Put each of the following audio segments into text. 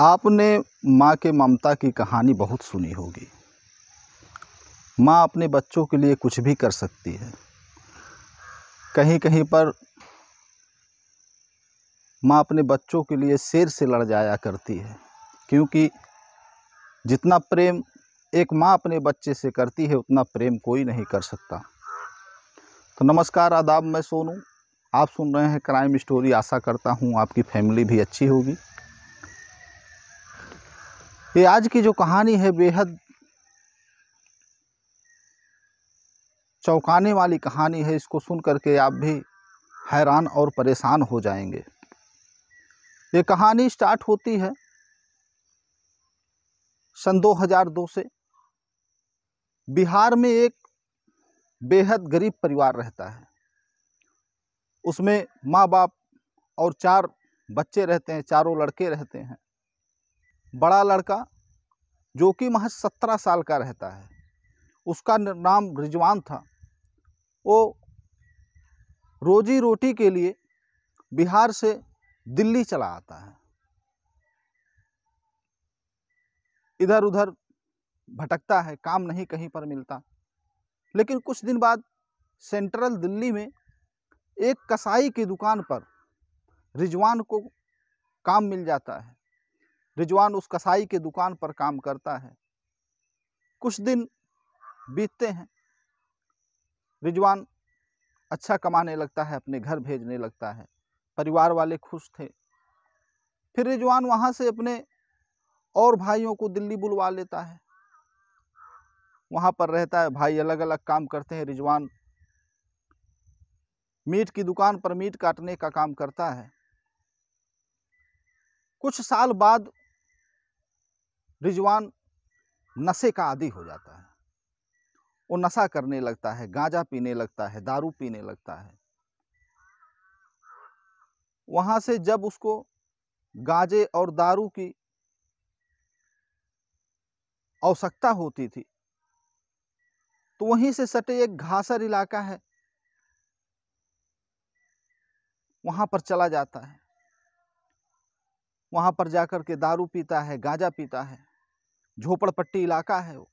आपने माँ के ममता की कहानी बहुत सुनी होगी माँ अपने बच्चों के लिए कुछ भी कर सकती है कहीं कहीं पर माँ अपने बच्चों के लिए शेर से लड़ जाया करती है क्योंकि जितना प्रेम एक माँ अपने बच्चे से करती है उतना प्रेम कोई नहीं कर सकता तो नमस्कार आदाब मैं सोनू आप सुन रहे हैं क्राइम स्टोरी आशा करता हूँ आपकी फैमिली भी अच्छी होगी ये आज की जो कहानी है बेहद चौंकाने वाली कहानी है इसको सुन करके आप भी हैरान और परेशान हो जाएंगे ये कहानी स्टार्ट होती है सन 2002 से बिहार में एक बेहद गरीब परिवार रहता है उसमें माँ बाप और चार बच्चे रहते हैं चारों लड़के रहते हैं बड़ा लड़का जो कि महज सत्रह साल का रहता है उसका नाम रिजवान था वो रोजी रोटी के लिए बिहार से दिल्ली चला आता है इधर उधर भटकता है काम नहीं कहीं पर मिलता लेकिन कुछ दिन बाद सेंट्रल दिल्ली में एक कसाई की दुकान पर रिजवान को काम मिल जाता है रिजवान उस कसाई के दुकान पर काम करता है कुछ दिन बीतते हैं रिजवान अच्छा कमाने लगता है अपने घर भेजने लगता है परिवार वाले खुश थे फिर रिजवान वहाँ से अपने और भाइयों को दिल्ली बुलवा लेता है वहाँ पर रहता है भाई अलग अलग काम करते हैं रिजवान मीट की दुकान पर मीट काटने का काम करता है कुछ साल बाद रिजवान नशे का आदि हो जाता है वो नशा करने लगता है गांजा पीने लगता है दारू पीने लगता है वहाँ से जब उसको गांजे और दारू की आवश्यकता होती थी तो वहीं से सटे एक घासर इलाका है वहाँ पर चला जाता है वहाँ पर जाकर के दारू पीता है गांजा पीता है झोपड़पट्टी इलाका है वो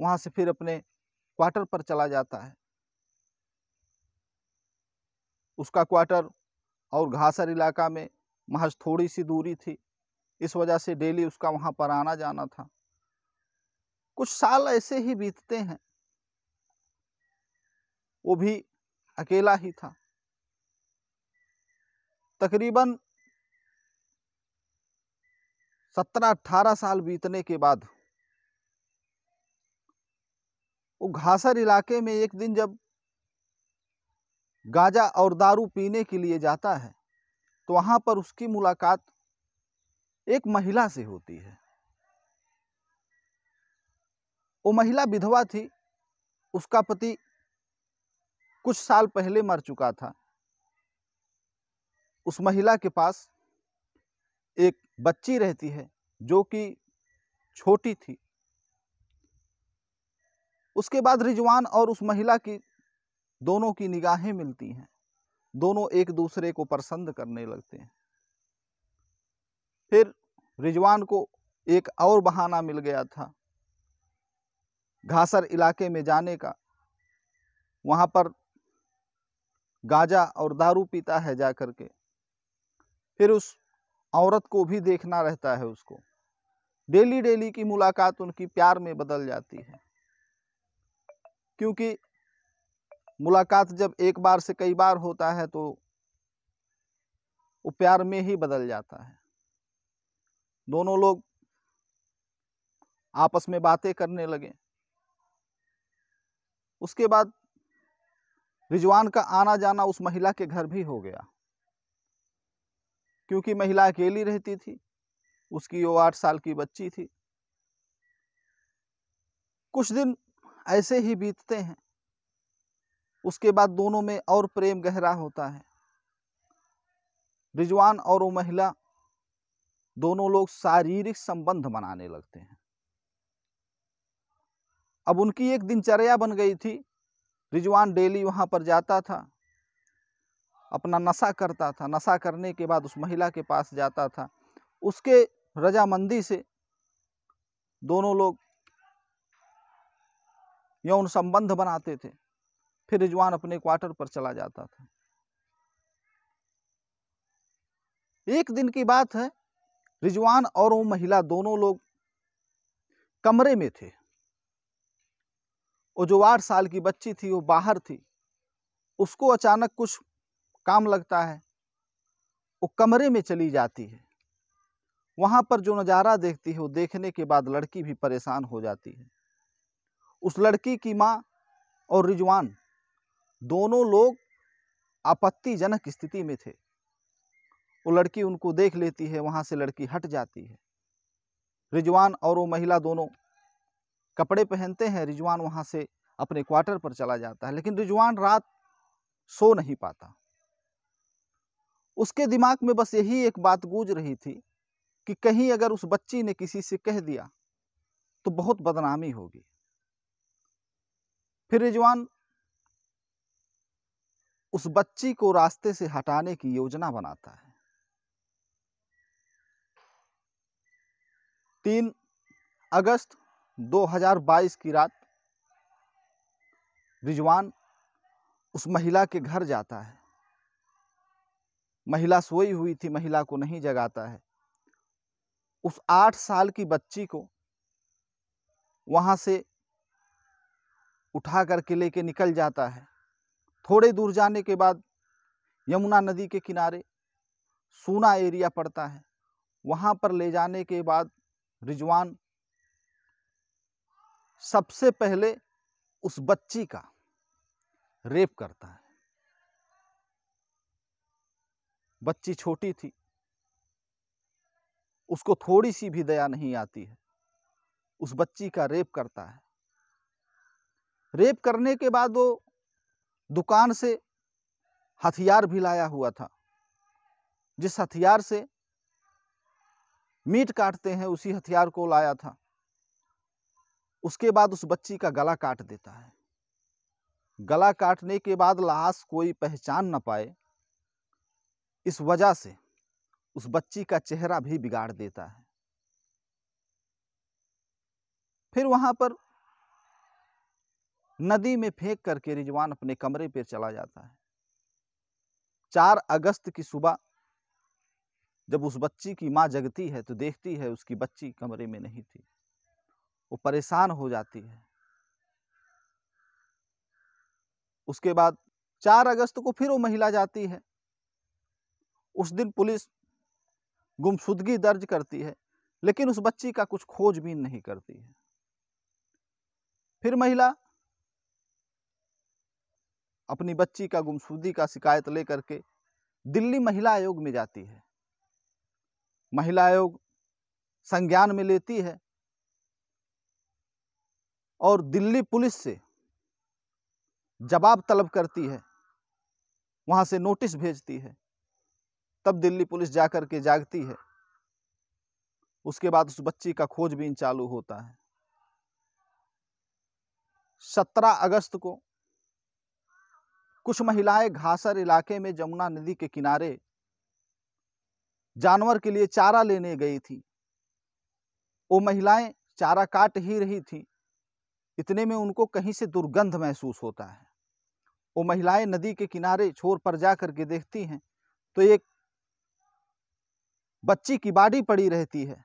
वहाँ से फिर अपने क्वार्टर पर चला जाता है उसका क्वार्टर और घासर इलाका में महज थोड़ी सी दूरी थी इस वजह से डेली उसका वहाँ पर आना जाना था कुछ साल ऐसे ही बीतते हैं वो भी अकेला ही था तकरीबन सत्रह अट्ठारह साल बीतने के बाद वो घासर इलाके में एक दिन जब गाजा और दारू पीने के लिए जाता है तो वहाँ पर उसकी मुलाकात एक महिला से होती है वो महिला विधवा थी उसका पति कुछ साल पहले मर चुका था उस महिला के पास एक बच्ची रहती है जो कि छोटी थी उसके बाद रिजवान और उस महिला की दोनों की निगाहें मिलती हैं दोनों एक दूसरे को पसंद करने लगते हैं फिर रिजवान को एक और बहाना मिल गया था घासर इलाके में जाने का वहाँ पर गाजा और दारू पीता है जा के फिर उस औरत को भी देखना रहता है उसको डेली डेली की मुलाकात उनकी प्यार में बदल जाती है क्योंकि मुलाकात जब एक बार से कई बार होता है तो वो प्यार में ही बदल जाता है दोनों लोग आपस में बातें करने लगे उसके बाद रिजवान का आना जाना उस महिला के घर भी हो गया क्योंकि महिला अकेली रहती थी उसकी वो आठ साल की बच्ची थी कुछ दिन ऐसे ही बीतते हैं उसके बाद दोनों में और प्रेम गहरा होता है रिजवान और वो महिला दोनों लोग शारीरिक संबंध बनाने लगते हैं अब उनकी एक दिनचर्या बन गई थी रिजवान डेली वहां पर जाता था अपना नशा करता था नशा करने के बाद उस महिला के पास जाता था उसके रजामंदी से दोनों लोग यौन संबंध बनाते थे फिर रिजवान अपने क्वार्टर पर चला जाता था एक दिन की बात है रिजवान और वो महिला दोनों लोग कमरे में थे वो जो आठ साल की बच्ची थी वो बाहर थी उसको अचानक कुछ काम लगता है वो कमरे में चली जाती है वहाँ पर जो नज़ारा देखती है वो देखने के बाद लड़की भी परेशान हो जाती है उस लड़की की माँ और रिजवान दोनों लोग आपत्तिजनक स्थिति में थे वो लड़की उनको देख लेती है वहाँ से लड़की हट जाती है रिजवान और वो महिला दोनों कपड़े पहनते हैं रिजवान वहाँ से अपने क्वार्टर पर चला जाता है लेकिन रिजवान रात सो नहीं पाता उसके दिमाग में बस यही एक बात गूंज रही थी कि कहीं अगर उस बच्ची ने किसी से कह दिया तो बहुत बदनामी होगी फिर रिजवान उस बच्ची को रास्ते से हटाने की योजना बनाता है तीन अगस्त 2022 की रात रिजवान उस महिला के घर जाता है महिला सोई हुई थी महिला को नहीं जगाता है उस आठ साल की बच्ची को वहाँ से उठा करके लेके निकल जाता है थोड़े दूर जाने के बाद यमुना नदी के किनारे सूना एरिया पड़ता है वहाँ पर ले जाने के बाद रिजवान सबसे पहले उस बच्ची का रेप करता है बच्ची छोटी थी उसको थोड़ी सी भी दया नहीं आती है उस बच्ची का रेप करता है रेप करने के बाद वो दुकान से हथियार भी लाया हुआ था जिस हथियार से मीट काटते हैं उसी हथियार को लाया था उसके बाद उस बच्ची का गला काट देता है गला काटने के बाद लाश कोई पहचान ना पाए इस वजह से उस बच्ची का चेहरा भी बिगाड़ देता है फिर वहां पर नदी में फेंक करके रिजवान अपने कमरे पर चला जाता है चार अगस्त की सुबह जब उस बच्ची की माँ जगती है तो देखती है उसकी बच्ची कमरे में नहीं थी वो परेशान हो जाती है उसके बाद चार अगस्त को फिर वो महिला जाती है उस दिन पुलिस गुमशुदगी दर्ज करती है लेकिन उस बच्ची का कुछ खोजबीन नहीं करती है फिर महिला अपनी बच्ची का गुमशुदगी का शिकायत लेकर के दिल्ली महिला आयोग में जाती है महिला आयोग संज्ञान में लेती है और दिल्ली पुलिस से जवाब तलब करती है वहाँ से नोटिस भेजती है तब दिल्ली पुलिस जा कर के जागती है उसके बाद उस बच्ची का खोजबीन चालू होता है सत्रह अगस्त को कुछ महिलाएं घासर इलाके में जमुना नदी के किनारे जानवर के लिए चारा लेने गई थी वो महिलाएं चारा काट ही रही थी इतने में उनको कहीं से दुर्गंध महसूस होता है वो महिलाएं नदी के किनारे छोर पर जा करके के देखती हैं तो एक बच्ची की बाडी पड़ी रहती है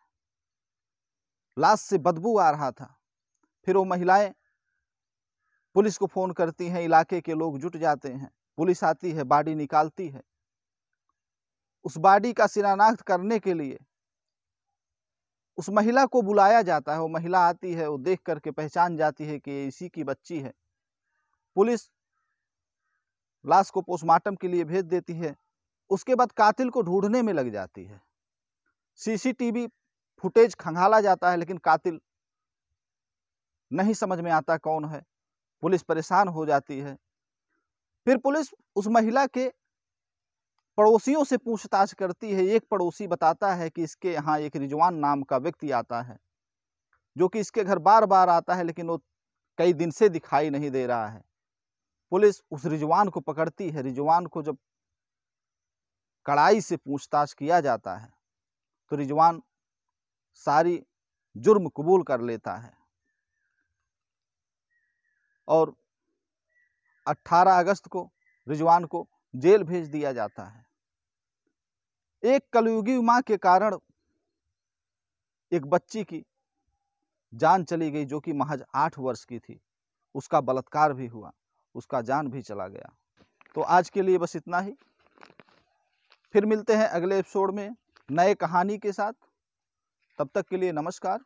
लाश से बदबू आ रहा था फिर वो महिलाएं पुलिस को फ़ोन करती हैं इलाके के लोग जुट जाते हैं पुलिस आती है बाडी निकालती है उस बाडी का शिनाख्त करने के लिए उस महिला को बुलाया जाता है वो महिला आती है वो देख करके पहचान जाती है कि इसी की बच्ची है पुलिस लाश को पोस्टमार्टम के लिए भेज देती है उसके बाद कातिल को ढूंढने में लग जाती है सीसीटीवी फुटेज खंगाला जाता है लेकिन कातिल नहीं समझ में आता कौन है पुलिस परेशान हो जाती है फिर पुलिस उस महिला के पड़ोसियों से पूछताछ करती है एक पड़ोसी बताता है कि इसके यहाँ एक रिजवान नाम का व्यक्ति आता है जो कि इसके घर बार बार आता है लेकिन वो कई दिन से दिखाई नहीं दे रहा है पुलिस उस रिजवान को पकड़ती है रिजवान को जब कड़ाई से पूछताछ किया जाता है तो रिजवान सारी जुर्म कबूल कर लेता है और 18 अगस्त को रिजवान को जेल भेज दिया जाता है एक कलयुगी माँ के कारण एक बच्ची की जान चली गई जो कि महज आठ वर्ष की थी उसका बलात्कार भी हुआ उसका जान भी चला गया तो आज के लिए बस इतना ही फिर मिलते हैं अगले एपिसोड में नए कहानी के साथ तब तक के लिए नमस्कार